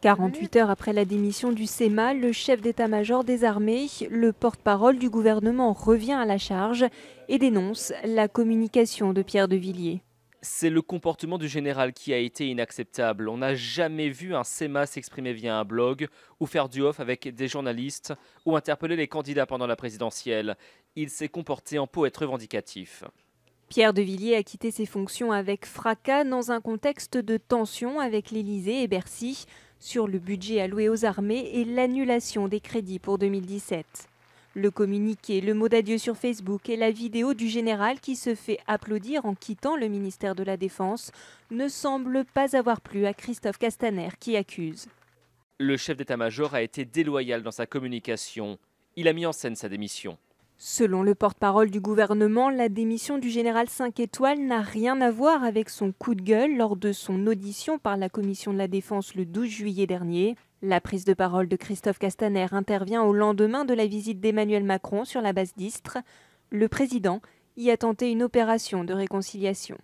48 heures après la démission du SEMA, le chef d'état-major des armées, le porte-parole du gouvernement, revient à la charge et dénonce la communication de Pierre de Villiers. C'est le comportement du général qui a été inacceptable. On n'a jamais vu un SEMA s'exprimer via un blog ou faire du off avec des journalistes ou interpeller les candidats pendant la présidentielle. Il s'est comporté en poète revendicatif. Pierre de Villiers a quitté ses fonctions avec fracas dans un contexte de tension avec l'Élysée et Bercy sur le budget alloué aux armées et l'annulation des crédits pour 2017. Le communiqué, le mot d'adieu sur Facebook et la vidéo du général qui se fait applaudir en quittant le ministère de la Défense ne semblent pas avoir plu à Christophe Castaner qui accuse. Le chef d'état-major a été déloyal dans sa communication. Il a mis en scène sa démission. Selon le porte-parole du gouvernement, la démission du général 5 étoiles n'a rien à voir avec son coup de gueule lors de son audition par la commission de la défense le 12 juillet dernier. La prise de parole de Christophe Castaner intervient au lendemain de la visite d'Emmanuel Macron sur la base d'Istres. Le président y a tenté une opération de réconciliation.